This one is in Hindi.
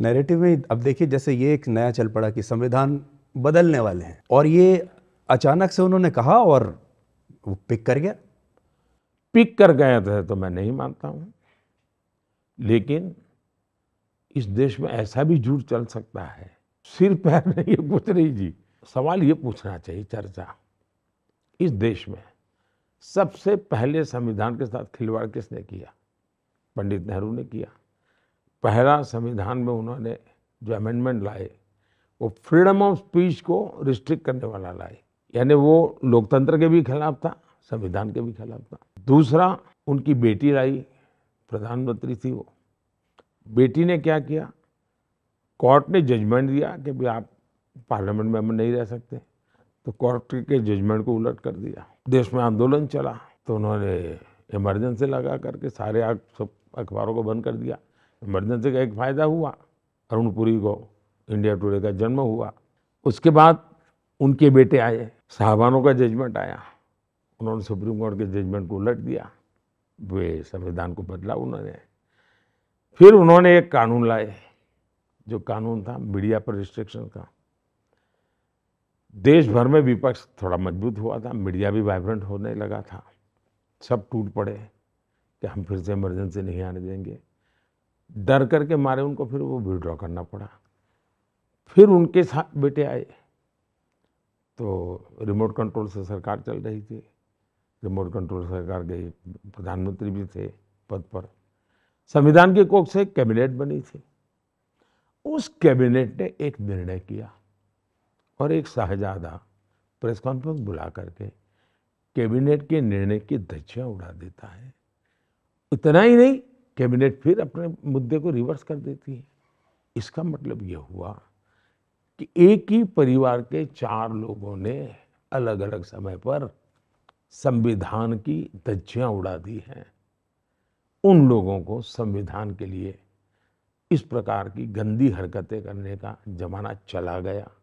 नैरेटिव में अब देखिए जैसे ये एक नया चल पड़ा कि संविधान बदलने वाले हैं और ये अचानक से उन्होंने कहा और वो पिक कर गया पिक कर गया था तो मैं नहीं मानता हूँ लेकिन इस देश में ऐसा भी झूठ चल सकता है सिर पैर नहीं पूछ रही जी सवाल ये पूछना चाहिए चर्चा इस देश में सबसे पहले संविधान के साथ खिलवाड़ किसने किया पंडित नेहरू ने किया पहला संविधान में उन्होंने जो अमेंडमेंट लाए वो फ्रीडम ऑफ स्पीच को रिस्ट्रिक्ट करने वाला लाए यानी वो लोकतंत्र के भी खिलाफ था संविधान के भी खिलाफ था दूसरा उनकी बेटी लाई प्रधानमंत्री थी वो बेटी ने क्या किया कोर्ट ने जजमेंट दिया कि भाई आप पार्लियामेंट में नहीं रह सकते तो कोर्ट के जजमेंट को उलट कर दिया देश में आंदोलन चला तो उन्होंने इमरजेंसी लगा करके सारे सब अखबारों को बंद कर दिया इमरजेंसी का एक फ़ायदा हुआ अरुण पुरी को इंडिया टुडे का जन्म हुआ उसके बाद उनके बेटे आए साहबानों का जजमेंट आया उन्होंने सुप्रीम कोर्ट के जजमेंट को उलट दिया वे संविधान को बदला उन्होंने फिर उन्होंने एक कानून लाए जो कानून था मीडिया पर रिस्ट्रिक्शन का देश भर में विपक्ष थोड़ा मजबूत हुआ था मीडिया भी वाइब्रेंट होने लगा था सब टूट पड़े कि हम फिर से इमरजेंसी नहीं आने देंगे डर करके मारे उनको फिर वो विड्रॉ करना पड़ा फिर उनके साथ बेटे आए तो रिमोट कंट्रोल से सरकार चल रही थी रिमोट कंट्रोल सरकार गई प्रधानमंत्री भी थे पद पर संविधान के कोख से कैबिनेट बनी थी उस कैबिनेट ने एक निर्णय किया और एक शाहजादा प्रेस कॉन्फ्रेंस बुला करके कैबिनेट के निर्णय की धज्जियाँ उड़ा देता है इतना ही नहीं कैबिनेट फिर अपने मुद्दे को रिवर्स कर देती है इसका मतलब यह हुआ कि एक ही परिवार के चार लोगों ने अलग अलग समय पर संविधान की धज्जियाँ उड़ा दी हैं उन लोगों को संविधान के लिए इस प्रकार की गंदी हरकतें करने का जमाना चला गया